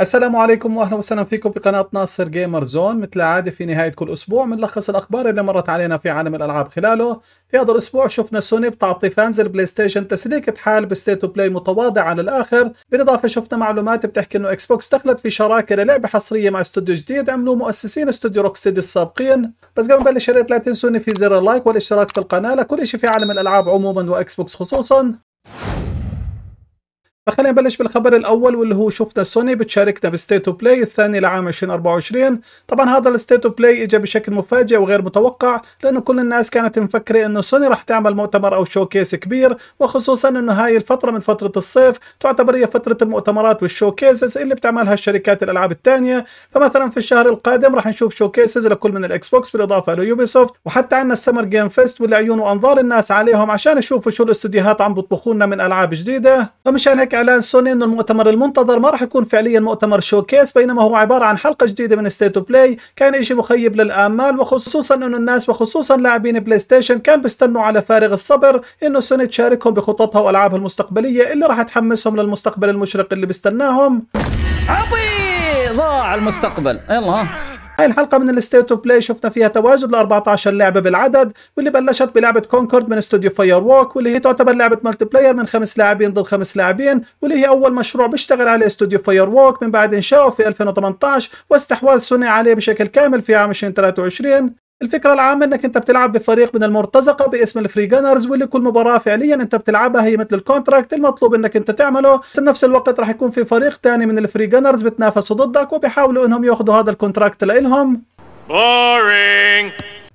السلام عليكم واهلا وسهلا فيكم بقناه ناصر جيمر زون مثل العاده في نهايه كل اسبوع بنلخص الاخبار اللي مرت علينا في عالم الالعاب خلاله في هذا الاسبوع شفنا سوني بتعطي فانز البلاي ستيشن تسليكه حال بستيت بلاي متواضع على الاخر بالاضافه شفنا معلومات بتحكي انه اكس بوكس دخلت في شراكه للعبه حصريه مع استوديو جديد عملوه مؤسسين استوديو روكستيدي السابقين بس قبل ما نبلش يا ريت لا تنسوني في زر اللايك والاشتراك في القناه لكل شيء في عالم الالعاب عموما واكس بوكس خصوصا فخلينا نبلش بالخبر الاول واللي هو شفنا سوني بتشاركنا بستيت اوف بلاي الثاني لعام 2024 طبعا هذا الستيت اوف بلاي اجى بشكل مفاجئ وغير متوقع لانه كل الناس كانت مفكره انه سوني راح تعمل مؤتمر او شوكيس كبير وخصوصا انه هاي الفتره من فتره الصيف تعتبر هي فتره المؤتمرات والشوكيسز اللي بتعملها الشركات الالعاب الثانيه فمثلا في الشهر القادم راح نشوف شوكيسز لكل من الاكس بوكس بالاضافه ليوبيسوفت وحتى عندنا السمر جيم فيست واللي عيون وانظار الناس عليهم عشان يشوفوا شو الاستديوهات عم بيطبخوا لنا من العاب جديده فمشان هيك اعلان سوني انه المؤتمر المنتظر ما راح يكون فعليا مؤتمر شوكيس بينما هو عباره عن حلقه جديده من ستيت اوف بلاي كان شيء مخيب للامال وخصوصا انه الناس وخصوصا لاعبين بلاي ستيشن كان بيستنوا على فارغ الصبر انه سوني تشاركهم بخططها والعابها المستقبليه اللي راح تحمسهم للمستقبل المشرق اللي بيستناهم عطي ضاع المستقبل يلا ها هاي الحلقه من الستيت اوف بلاي شفنا فيها تواجد ل 14 لعبه بالعدد واللي بلشت بلعبه كونكورد من استوديو فاير ووك واللي هي تعتبر لعبه ملتي بلاير من خمس لاعبين ضد خمس لاعبين واللي هي اول مشروع بيشتغل عليه استوديو فاير ووك من بعد انشاؤه في 2018 واستحواذ سوني عليه بشكل كامل في عام 2023 الفكره العامه انك انت بتلعب بفريق من المرتزقه باسم الفري جانرز واللي كل مباراه فعليا انت بتلعبها هي مثل الكونتراكت المطلوب انك انت تعمله في نفس الوقت راح يكون في فريق ثاني من الفري جانرز بتنافسوا ضدك وبيحاولوا انهم ياخذوا هذا الكونتراكت لإلهم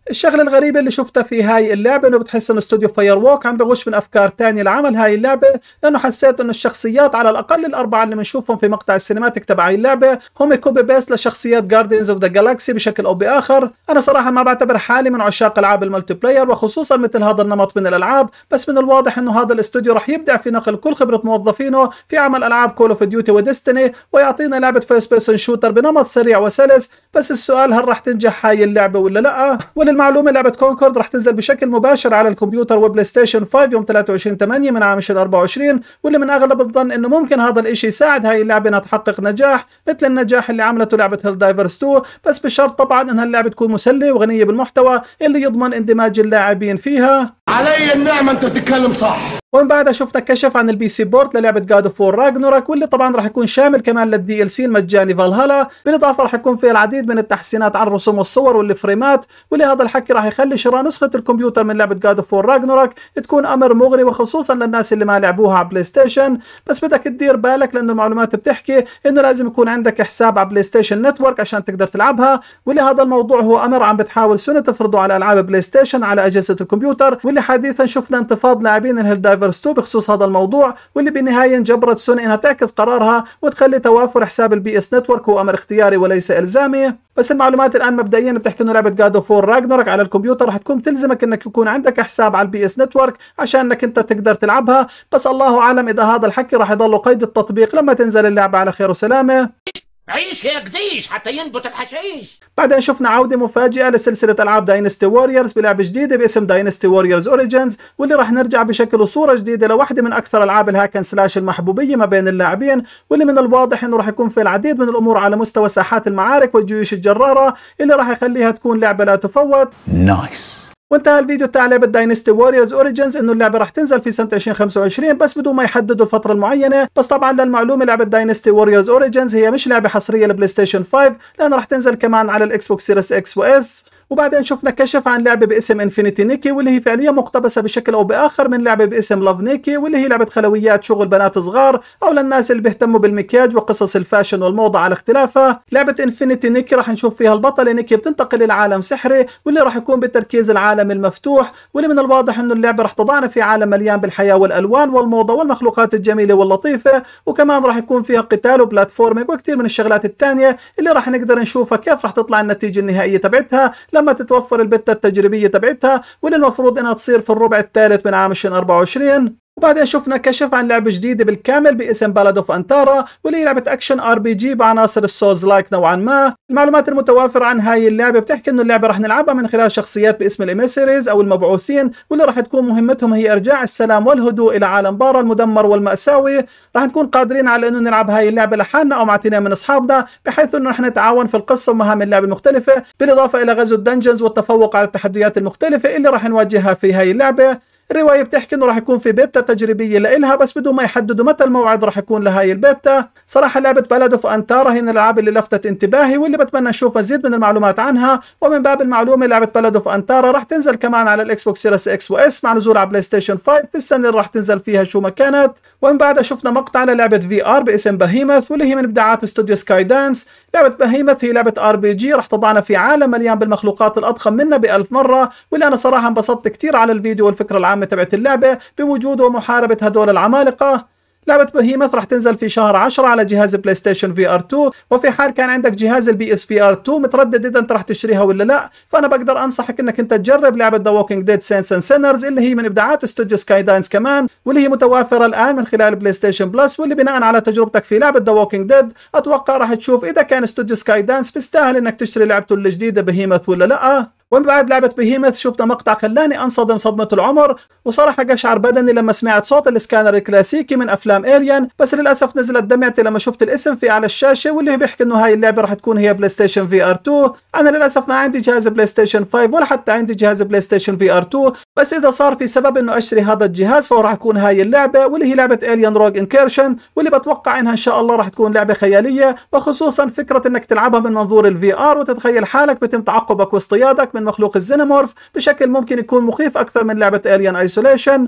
الشغله الغريبه اللي شفتها في هاي اللعبه انه بتحس انه استوديو فاير ووك عم بغش من افكار تانية لعمل هاي اللعبه لانه حسيت انه الشخصيات على الاقل الاربعه اللي بنشوفهم في مقطع السينماتيك تبع هاي اللعبه هم كوبي بيست لشخصيات جاردينز اوف ذا جالاكسي بشكل او باخر انا صراحه ما بعتبر حالي من عشاق العاب الملتي بلاير وخصوصا مثل هذا النمط من الالعاب بس من الواضح انه هذا الاستوديو راح يبدع في نقل كل خبره موظفينه في عمل العاب كول اوف ديوتي وديستني ويعطينا لعبه فيرست بيرسون شوتر بنمط سريع وسلس بس السؤال هل راح تنجح هاي اللعبه ولا لا آه. وللمعلومه لعبه كونكورد راح تنزل بشكل مباشر على الكمبيوتر وبلاي ستيشن 5 يوم 23 8 من عام 2024 واللي من اغلب الظن انه ممكن هذا الاشي يساعد هاي اللعبه انها تحقق نجاح مثل النجاح اللي عملته لعبه هيل دايفرز 2 بس بشرط طبعا انها اللعبه تكون مسليه وغنيه بالمحتوى اللي يضمن اندماج اللاعبين فيها علي النعمه انت بتتكلم صح ومن بعدها شفنا كشف عن البي سي بورت للعبه جاد اوف وور راجنورك واللي طبعا راح يكون شامل كمان للدي ال سي المجاني فالهالا بالاضافه راح يكون فيه العديد من التحسينات على الرسوم والصور والفريمات ولهذا الحكي راح يخلي شراء نسخه الكمبيوتر من لعبه جاد اوف وور راجنورك تكون امر مغري وخصوصا للناس اللي ما لعبوها على بلاي ستيشن بس بدك تدير بالك لانه المعلومات بتحكي انه لازم يكون عندك حساب على بلاي ستيشن نتورك عشان تقدر تلعبها ولهذا الموضوع هو امر عم بتحاول سوني تفرضه على العاب بلاي ستيشن على اجهزه الكمبيوتر واللي حديثا شفنا انتفاض لاعبين الهيل بيرستو بخصوص هذا الموضوع واللي بالنهاية انجبرت سوني انها تعكس قرارها وتخلي توافر حساب البي اس نتورك هو امر اختياري وليس الزامي بس المعلومات الان مبدئيا بتحكي انه لعبه جاد اوف وور راجنرك على الكمبيوتر رح تكون تلزمك انك يكون عندك حساب على البي اس نتورك عشان انك انت تقدر تلعبها بس الله اعلم اذا هذا الحكي رح يضل قيد التطبيق لما تنزل اللعبه على خير وسلامه عيش يا قديش حتى ينبت الحشيش بعدين شفنا عودة مفاجئة لسلسلة ألعاب داينستي ووريرز بلعبة جديدة باسم داينستي ووريرز أوريجينز واللي راح نرجع بشكل وصورة جديدة لواحدة من أكثر ألعاب الهاكن سلاش المحبوبية ما بين اللاعبين واللي من الواضح إنه راح يكون في العديد من الأمور على مستوى ساحات المعارك والجيوش الجرارة اللي راح يخليها تكون لعبة لا تفوت نايس nice. وانتهى الفيديو بتاع لعبه داينستي واريورز اوريجنز انه اللعبه راح تنزل في سنه 2025 بس بدون ما يحددوا الفتره المعينه بس طبعا للمعلومه لعبه داينستي واريورز اوريجنز هي مش لعبه حصريه لبلاي ستيشن 5 لان راح تنزل كمان على الاكس بوكس سيريس اكس واس وبعدين شفنا كشف عن لعبه باسم انفينيتي نيكي واللي هي فعليا مقتبسه بشكل او باخر من لعبه باسم لاف نيكي واللي هي لعبه خلويات شغل بنات صغار او للناس اللي بيهتموا بالمكياج وقصص الفاشن والموضه على اختلافها لعبه انفينيتي نيكي راح نشوف فيها البطله نيكي بتنتقل لعالم سحري واللي راح يكون بتركيز العالم المفتوح واللي من الواضح انه اللعبه راح تضعنا في عالم مليان بالحياه والالوان والموضه والمخلوقات الجميله واللطيفه وكمان راح يكون فيها قتال وبلاتفورمينج وكثير من الشغلات الثانيه اللي راح نقدر نشوفها كيف راح تطلع النتيجه النهائيه تبعتها لما تتوفر البتة التجريبية تبعتها واللي المفروض انها تصير في الربع الثالث من عام 2024 وبعدين شفنا كشف عن لعبة جديدة بالكامل باسم بلد اوف انتارا واللي هي لعبة اكشن ار بي جي بعناصر السولز لايك نوعا ما، المعلومات المتوافرة عن هاي اللعبة بتحكي انه اللعبة رح نلعبها من خلال شخصيات باسم الاميسيريز او المبعوثين واللي رح تكون مهمتهم هي ارجاع السلام والهدوء الى عالم بارا المدمر والمأساوي، رح نكون قادرين على انه نلعب هاي اللعبة لحالنا او مع اثنين من اصحابنا بحيث انه رح نتعاون في القصة ومهام اللعبة المختلفة، بالاضافة الى غزو الدنجنز والتفوق على التحديات المختلفة اللي رح نواجهها في هاي اللعبة، الروايه بتحكي انه راح يكون في بيتا تجريبيه لإلها بس بدون ما يحددوا متى الموعد راح يكون لهاي البيتا صراحه لعبه بلد اوف انتارا هي من الالعاب اللي لفتت انتباهي واللي بتمنى نشوف مزيد من المعلومات عنها ومن باب المعلومه لعبه بلد اوف انتارا راح تنزل كمان على الاكس بوكس سيريس اكس واس مع نزول على بلاي ستيشن 5 في السنه اللي راح تنزل فيها شو ما كانت ومن بعدها شفنا مقطع للعبه في ار باسم بهيمث واللي هي من ابداعات استوديو سكاي دانس لعبه بهيمث هي لعبه ار بي جي راح تضعنا في عالم مليان بالمخلوقات الاضخم منا بألف مره واللي انا صراحه انبسطت كثير على الفيديو والفكره العامه العامة تبعت اللعبة بوجود ومحاربة هدول العمالقة لعبة بهيمث راح تنزل في شهر 10 على جهاز بلاي ستيشن في ار 2 وفي حال كان عندك جهاز البي اس في ار 2 متردد اذا انت راح تشتريها ولا لا فانا بقدر انصحك انك انت تجرب لعبة ذا ووكينج ديد سينس اند سينرز اللي هي من ابداعات استوديو سكاي داينز كمان واللي هي متوافرة الان من خلال بلاي ستيشن بلس واللي بناء على تجربتك في لعبة ذا ووكينج ديد اتوقع راح تشوف اذا كان استوديو سكاي داينز بيستاهل انك تشتري لعبته الجديدة بهيمث ولا لا ومن بعد لعبة بهيمث شفت مقطع خلاني انصدم صدمة العمر وصراحة قشعر بدني لما سمعت صوت الاسكانر الكلاسيكي من افلام ايريان بس للاسف نزلت دمعتي لما شفت الاسم في على الشاشة واللي بيحكي انه هاي اللعبة راح تكون هي بلاي ستيشن في ار 2 انا للاسف ما عندي جهاز بلاي ستيشن 5 ولا حتى عندي جهاز بلاي ستيشن في ار 2 بس اذا صار في سبب انه اشتري هذا الجهاز فهو راح يكون هاي اللعبة واللي هي لعبة الين روج انكيرشن واللي بتوقع انها ان شاء الله راح تكون لعبة خيالية وخصوصا فكرة انك تلعبها من منظور الفي ار وتتخيل حالك بتم تعقبك واصطيادك من مخلوق الزينامورف بشكل ممكن يكون مخيف أكثر من لعبة Alien Isolation.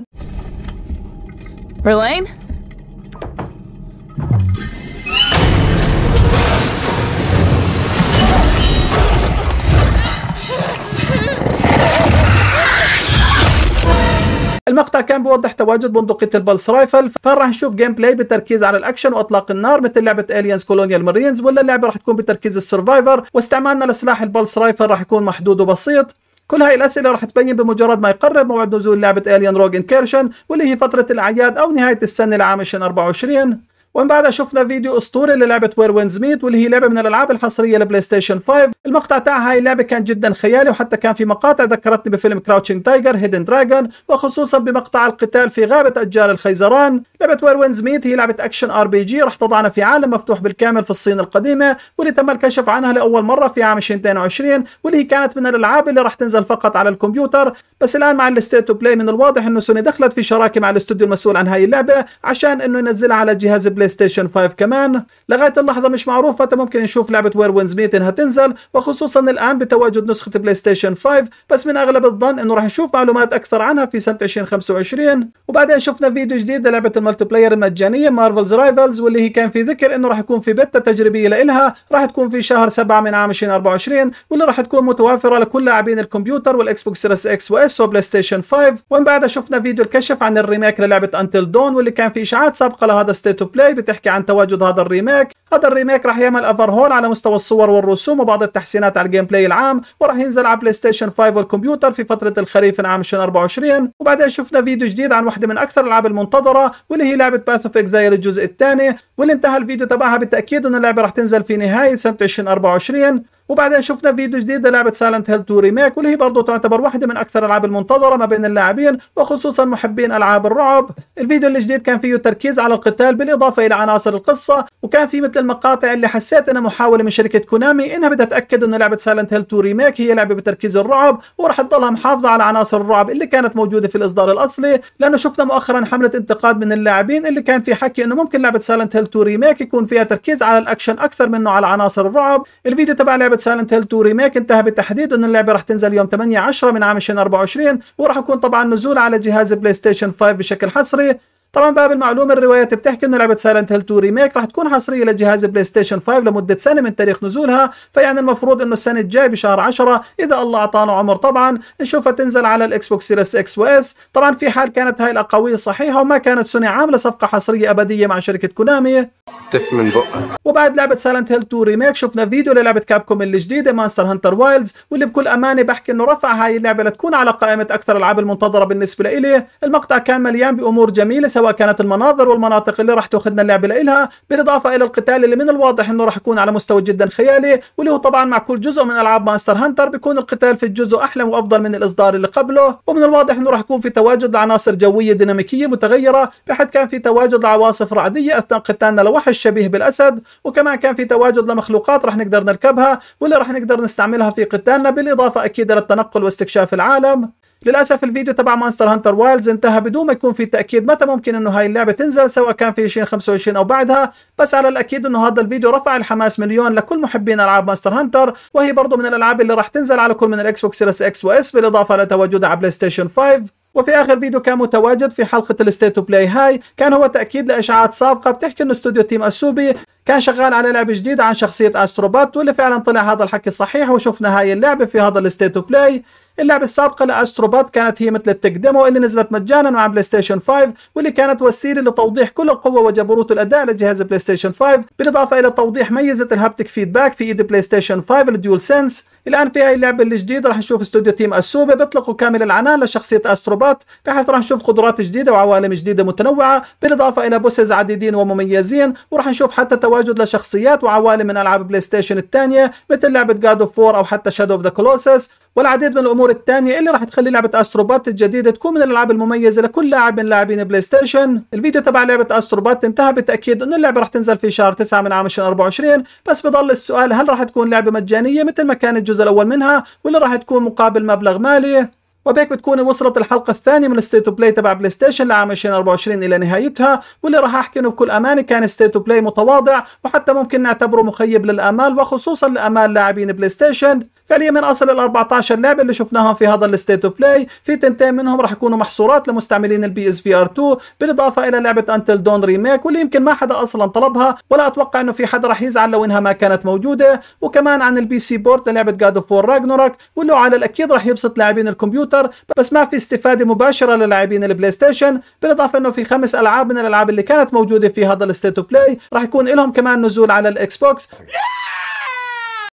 المقطع كان بيوضح تواجد بندقيه البلس رايفل فراح نشوف جيم بلاي بتركيز على الاكشن واطلاق النار مثل لعبه الينز كولونيال مارينز ولا اللعبه راح تكون بتركيز السرفايفر واستعمالنا لسلاح البلس رايفل راح يكون محدود وبسيط كل هاي الأسئلة راح تبين بمجرد ما يقرب موعد نزول لعبة الين روج انكيرشن واللي هي فترة الأعياد أو نهاية السنة لعام 2024 ومن بعدها شفنا فيديو اسطوري للعبه وير وينز ميت واللي هي لعبه من الالعاب الحصريه للبلاي ستيشن 5 المقطع تاع هاي اللعبه كان جدا خيالي وحتى كان في مقاطع ذكرتني بفيلم كراوتشنج تايجر هيدن دراجون وخصوصا بمقطع القتال في غابه اشجار الخيزران لعبه وير وينز ميت هي لعبه اكشن ار بي جي راح تضعنا في عالم مفتوح بالكامل في الصين القديمه واللي تم الكشف عنها لاول مره في عام 2022 واللي هي كانت من الالعاب اللي راح تنزل فقط على الكمبيوتر بس الان مع الستيت بلاي من الواضح انه سوني دخلت في شراكه مع الاستوديو المسؤول عن هاي اللعبه عشان انه ينزلها على جهاز بلاي ستيشن 5 كمان لغايه اللحظه مش معروف متى ممكن نشوف لعبه وير وينز ميتن هتنزل وخصوصا الان بتواجد نسخه بلاي ستيشن 5 بس من اغلب الظن انه راح نشوف معلومات اكثر عنها في سنه 2025 وبعدين شفنا فيديو جديد للعبه الملتي بلاير المجانيه مارفلز رايفلز واللي هي كان في ذكر انه راح يكون في بيتا تجريبيه لها راح تكون في شهر 7 من عام 2024 واللي راح تكون متوافره لكل لاعبين الكمبيوتر والاكس بوكس سيريس اكس واس وبلاي ستيشن 5 ومن بعدها شفنا فيديو الكشف عن الريميك للعبه انتل دون واللي كان في اشاعات سابقه لهذا ستيت اوف بلاي ازاي بتحكي عن تواجد هذا الريميك هذا الريميك راح يعمل افرهول على مستوى الصور والرسوم وبعض التحسينات على الجيم بلاي العام وراح ينزل على بلاي ستيشن 5 والكمبيوتر في فتره الخريف عام 2024 وبعدين شفنا فيديو جديد عن واحده من اكثر الالعاب المنتظره واللي هي لعبه باث اوف اكزايل الجزء الثاني واللي انتهى الفيديو تبعها بالتاكيد ان اللعبه راح تنزل في نهايه سنه 2024 وبعدين شفنا فيديو جديد للعبه سايلنت هيل 2 ريميك واللي هي برضه تعتبر واحده من اكثر الالعاب المنتظره ما بين اللاعبين وخصوصا محبين العاب الرعب الفيديو الجديد كان فيه تركيز على القتال بالاضافه الى عناصر القصه وكان في مثل المقاطع اللي حسيت انها محاوله من شركه كونامي انها بدها تاكد انه لعبه سايلنت هيل 2 ريميك هي لعبه بتركيز الرعب وراح تضلها محافظه على عناصر الرعب اللي كانت موجوده في الاصدار الاصلي لانه شفنا مؤخرا حمله انتقاد من اللاعبين اللي كان في حكي انه ممكن لعبه سايلنت هيل 2 ريميك يكون فيها تركيز على الاكشن اكثر منه على عناصر الرعب الفيديو تبع لعبه لعبه سايلنت هيل 2 ريميك انتهى بالتحديد ان اللعبه راح تنزل يوم 8 10 من عام 2024 وراح يكون طبعا نزول على جهاز بلاي ستيشن 5 بشكل حصري طبعا باب المعلومه الروايات بتحكي انه لعبه سايلنت هيل 2 ريميك راح تكون حصريه لجهاز بلاي ستيشن 5 لمده سنه من تاريخ نزولها فيعني المفروض انه السنه الجايه بشهر 10 اذا الله اعطانا عمر طبعا نشوفها تنزل على الاكس بوكس سيريس اكس واس طبعا في حال كانت هاي الاقاويل صحيحه وما كانت سوني عامله صفقه حصريه ابديه مع شركه كونامي تف من بقى. وبعد لعبه سايلنت هيل 2 ريميك شفنا فيديو للعبه كابكوم الجديده ماستر هانتر وايلدز واللي بكل امانه بحكي انه رفع هاي اللعبه لتكون على قائمه اكثر العاب المنتظره بالنسبه لي المقطع كان مليان بامور جميله سواء كانت المناظر والمناطق اللي راح تاخذنا اللعبه لإلها بالاضافه الى القتال اللي من الواضح انه راح يكون على مستوى جدا خيالي واللي هو طبعا مع كل جزء من العاب ماستر هانتر بيكون القتال في الجزء احلى وافضل من الاصدار اللي قبله ومن الواضح انه راح يكون في تواجد لعناصر جويه ديناميكيه متغيره بحيث كان في تواجد لعواصف رعديه اثناء قتالنا لوحش شبيه بالاسد وكمان كان في تواجد لمخلوقات راح نقدر نركبها واللي راح نقدر نستعملها في قتالنا بالاضافه اكيد للتنقل واستكشاف العالم للاسف الفيديو تبع مانستر هانتر وايلدز انتهى بدون ما يكون في تاكيد متى ممكن انه هاي اللعبه تنزل سواء كان في 2025 او بعدها بس على الاكيد انه هذا الفيديو رفع الحماس مليون لكل محبين العاب مانستر هانتر وهي برضه من الالعاب اللي راح تنزل على كل من الاكس بوكس سيريس اكس واس بالاضافه لتواجدها على بلاي ستيشن 5 وفي اخر فيديو كان متواجد في حلقه الستيت بلاي هاي كان هو تاكيد لاشاعات سابقه بتحكي انه استوديو تيم اسوبي كان شغال على لعبه جديده عن شخصيه استروبات واللي فعلا طلع هذا الحكي صحيح وشفنا هاي اللعبه في هذا الستيت بلاي اللعبه السابقه لاستروبات كانت هي مثل التك ديمو اللي نزلت مجانا مع بلاي ستيشن 5 واللي كانت وسيله لتوضيح كل القوه وجبروت الاداء لجهاز بلاي ستيشن 5 بالاضافه الى توضيح ميزه الهابتك فيدباك في ايد بلاي ستيشن 5 الديول سنس الان في هاي اللعبه الجديده راح نشوف استوديو تيم اسوبه بيطلقوا كامل العنان لشخصيه استروبات بحيث راح نشوف قدرات جديده وعوالم جديده متنوعه بالاضافه الى بوسز عديدين ومميزين وراح نشوف حتى تواجد لشخصيات وعوالم من العاب بلاي ستيشن الثانيه مثل لعبه جاد اوف 4 او حتى شادو اوف ذا كلوسس والعديد من الامور الثانيه اللي راح تخلي لعبه استروبات الجديده تكون من الالعاب المميزه لكل لاعب من لاعبين بلاي ستيشن الفيديو تبع لعبه استروبات انتهى بالتاكيد انه اللعبه راح تنزل في شهر 9 من عام 2024 بس بضل السؤال هل راح تكون لعبه مجانيه مثل ما كان الجزء الاول منها ولا راح تكون مقابل مبلغ مالي وبهيك بتكون وصلت الحلقه الثانيه من ستيت بلاي تبع بلاي ستيشن لعام 2024 الى نهايتها واللي راح احكي انه بكل امانه كان ستيت بلاي متواضع وحتى ممكن نعتبره مخيب للامال وخصوصا لامال لاعبين بلاي ستيشن فعليا من اصل ال 14 لعبه اللي شفناهم في هذا الستيت اوف بلاي في تنتين منهم راح يكونوا محصورات لمستعملين البي اس في ار 2 بالاضافه الى لعبه انتل دون ريميك واللي يمكن ما حدا اصلا طلبها ولا اتوقع انه في حدا راح يزعل لو انها ما كانت موجوده وكمان عن البي سي بورت للعبه جاد اوف فور راجنورك واللي على الاكيد راح يبسط لاعبين الكمبيوتر بس ما في استفاده مباشره للاعبين البلاي ستيشن بالاضافه انه في خمس العاب من الالعاب اللي كانت موجوده في هذا الستيت اوف بلاي راح يكون لهم كمان نزول على الاكس بوكس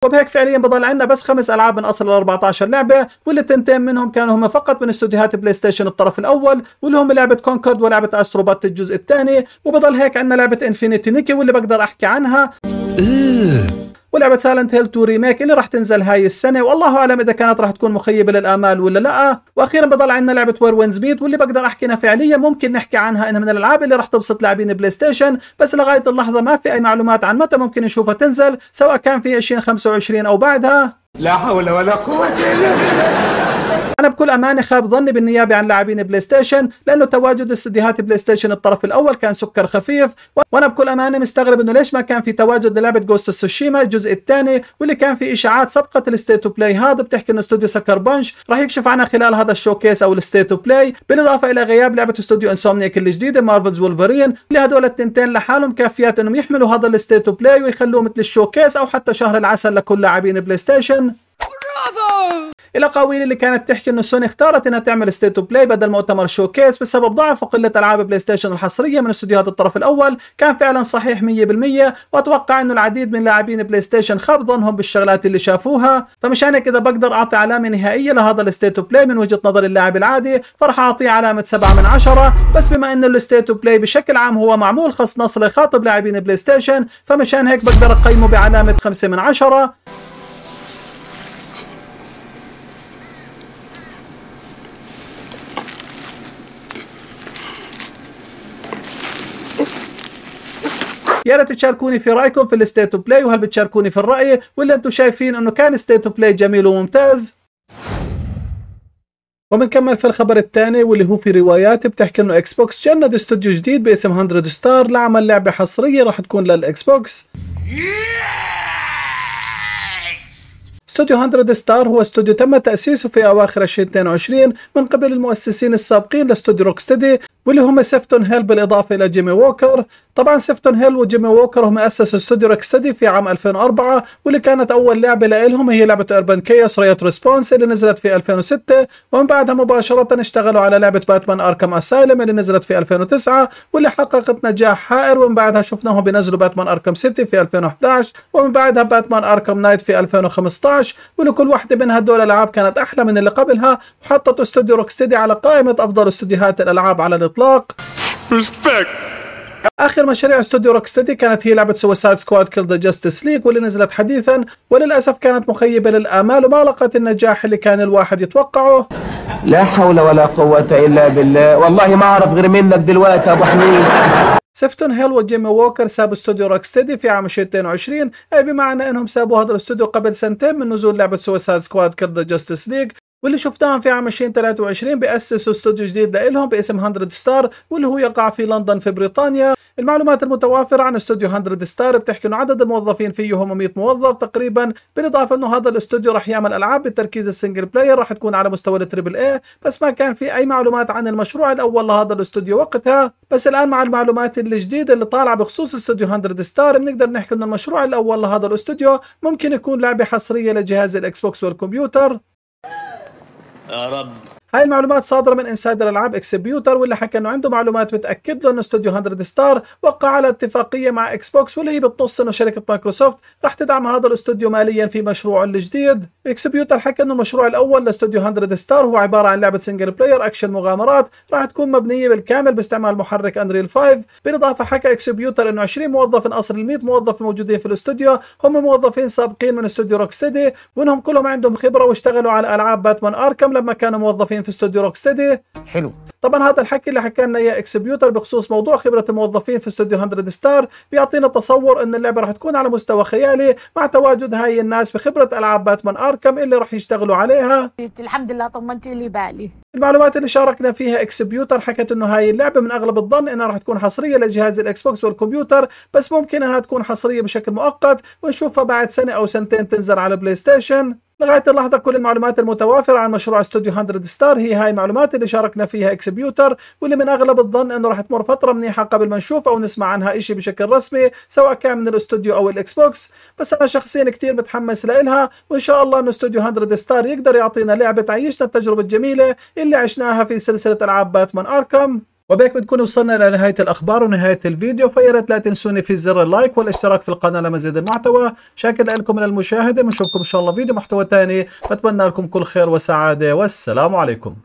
وبهيك فعليا بضل عندنا بس خمس العاب من اصل ال 14 لعبه واللي تنتين منهم كانوا هم فقط من استوديوهات بلاي ستيشن الطرف الاول واللي هم لعبه كونكورد ولعبه استروبات الجزء الثاني وبضل هيك عندنا لعبه انفينيتي نيكي واللي بقدر احكي عنها إيه. ولعبه سايلنت هيل 2 ريميك اللي راح تنزل هاي السنه والله اعلم اذا كانت راح تكون مخيبه للامال ولا لا واخيرا بضل عندنا لعبه وير وينز بيت واللي بقدر احكي انها فعليا ممكن نحكي عنها انها من الالعاب اللي راح تبسط لاعبين بلاي ستيشن بس لغايه اللحظه ما في اي معلومات عن متى ممكن نشوفها تنزل سواء كان في 2025 او بعدها لا حول ولا قوة إلا بالله أنا بكل أمانة خاب ظني بالنيابة عن لاعبين بلاي ستيشن لأنه تواجد استديوهات بلاي ستيشن الطرف الأول كان سكر خفيف وأنا بكل أمانة مستغرب إنه ليش ما كان في تواجد للعبة جوست سوشيما الجزء الثاني واللي كان في إشاعات صفقة الستيت بلاي هذا بتحكي إنه استوديو سكر بنش راح يكشف عنها خلال هذا الشوكيس أو الستيت اوف بلاي بالإضافة إلى غياب لعبة استوديو انسومنيك الجديدة مارفلز وولفرين اللي هدول التنتين لحالهم كافيات إنهم يحملوا هذا الستيت اوف بلاي ويخلوه مثل الشوكيس أو حتى شهر العسل لكل لاعبين بلاي ستيشن سون برافو الى اللي كانت تحكي انه سوني اختارت انها تعمل ستيت اوف بلاي بدل مؤتمر شو كيس بسبب ضعف وقله العاب بلاي ستيشن الحصريه من استديوهات الطرف الاول كان فعلا صحيح 100% واتوقع انه العديد من لاعبين بلاي ستيشن خاب ظنهم بالشغلات اللي شافوها فمشان اذا بقدر اعطي علامه نهائيه لهذا الستيت اوف بلاي من وجهه نظر اللاعب العادي فراح اعطيه علامه 7 من 10 بس بما انه الستيت اوف بلاي بشكل عام هو معمول خاص نصر يخاطب لاعبين بلاي ستيشن فمشان هيك بقدر اقيمه بعلامه 5 من 10 يا ريت تشاركوني في رايكم في الستيت اوف بلاي وهل بتشاركوني في الراي ولا انتم شايفين انه كان ستيت اوف بلاي جميل وممتاز وبنكمل في الخبر الثاني واللي هو في روايات بتحكي انه اكس بوكس جند استوديو جديد باسم 100 ستار لعمل لعبه حصريه راح تكون للاكس بوكس استوديو 100 ستار هو استوديو تم تأسيسه في أواخر 2022 من قبل المؤسسين السابقين لاستوديو روكستدي واللي هم سيفتون هيل بالإضافة إلى جيمي ووكر طبعا سيفتون هيل وجيمي ووكر هم أسسوا استوديو روكستدي في عام 2004 واللي كانت أول لعبة لهم هي لعبة أربان كيوس ريت ريسبونس اللي نزلت في 2006 ومن بعدها مباشرة اشتغلوا على لعبة باتمان أركام أسايلم اللي نزلت في 2009 واللي حققت نجاح حائر ومن بعدها شفناهم بينزلوا باتمان أركام سيتي في 2011 ومن بعدها باتمان أركام نايت في 2015 2016 ولكل واحدة من هدول الألعاب كانت أحلى من اللي قبلها وحطت استوديو روكستيدي على قائمة أفضل استوديوهات الألعاب على الإطلاق Respect. اخر مشاريع استوديو روك ستدي كانت هي لعبه سوسايد سكواد كيل ذا جاستس ليج واللي نزلت حديثا وللاسف كانت مخيبه للامال وما لقت النجاح اللي كان الواحد يتوقعه لا حول ولا قوه الا بالله والله ما اعرف غير منك دلوقتي يا ابو حميد سيفتون هيل وجيمي ووكر سابوا استوديو روك ستدي في عام 2022 اي بمعنى انهم سابوا هذا الاستوديو قبل سنتين من نزول لعبه سوسايد سكواد كيل ذا جاستس ليج واللي شفناهم في عام 2023 بأسسوا استوديو جديد لإلهم باسم 100 ستار واللي هو يقع في لندن في بريطانيا المعلومات المتوافرة عن استوديو 100 ستار بتحكي انه عدد الموظفين فيه هم 100 موظف تقريبا بالإضافة انه هذا الاستوديو راح يعمل ألعاب بالتركيز السنجل بلاير راح تكون على مستوى التريبل اي بس ما كان في أي معلومات عن المشروع الأول لهذا الاستوديو وقتها بس الآن مع المعلومات الجديدة اللي طالعة بخصوص استوديو 100 ستار بنقدر نحكي انه المشروع الأول لهذا الاستوديو ممكن يكون لعبة حصرية لجهاز الإكس بوكس والكمبيوتر يا رب هاي المعلومات صادرة من انسايدر العاب اكسبيوتر واللي حكى انه عنده معلومات بتاكد له انه استوديو 100 ستار وقع على اتفاقية مع اكس بوكس واللي هي بتنص انه شركة مايكروسوفت رح تدعم هذا الاستوديو ماليا في مشروعه الجديد اكسبيوتر حكى انه المشروع الاول لاستوديو 100 ستار هو عبارة عن لعبة سنجل بلاير اكشن مغامرات راح تكون مبنية بالكامل باستعمال محرك انريل 5 بالاضافة حكى اكسبيوتر انه 20 موظف من اصل ال 100 موظف الموجودين في الاستوديو هم موظفين سابقين من استوديو روك ستدي وانهم كلهم عندهم خبرة واشتغلوا على العاب باتمان اركم لما كانوا موظفين في استوديو روك ستدي حلو طبعا هذا الحكي اللي حكى لنا اياه اكسبيوتر بخصوص موضوع خبره الموظفين في استوديو 100 ستار بيعطينا تصور ان اللعبه راح تكون على مستوى خيالي مع تواجد هاي الناس بخبره العاب باتمان اركم اللي راح يشتغلوا عليها الحمد لله طمنت لي بالي المعلومات اللي شاركنا فيها اكسبيوتر حكت انه هاي اللعبه من اغلب الظن انها راح تكون حصريه لجهاز الاكس بوكس والكمبيوتر بس ممكن انها تكون حصريه بشكل مؤقت ونشوفها بعد سنه او سنتين تنزل على بلاي ستيشن لغاية اللحظة كل المعلومات المتوافرة عن مشروع استوديو 100 ستار هي هاي المعلومات اللي شاركنا فيها اكسبيوتر واللي من أغلب الظن أنه راح تمر فترة منيحة قبل ما نشوف أو نسمع عنها إشي بشكل رسمي سواء كان من الاستوديو أو الإكس بوكس بس أنا شخصيا كتير متحمس لإلها وإن شاء الله أنه استوديو 100 ستار يقدر يعطينا لعبة تعيشنا التجربة الجميلة اللي عشناها في سلسلة ألعاب باتمان أركم وبهيك بنكون وصلنا لنهاية الأخبار ونهاية الفيديو فيا ريت لا تنسوني في زر اللايك والاشتراك في القناة لمزيد المحتوى شاكر لكم للمشاهدة بنشوفكم إن شاء الله فيديو محتوى ثاني بتمنى لكم كل خير وسعادة والسلام عليكم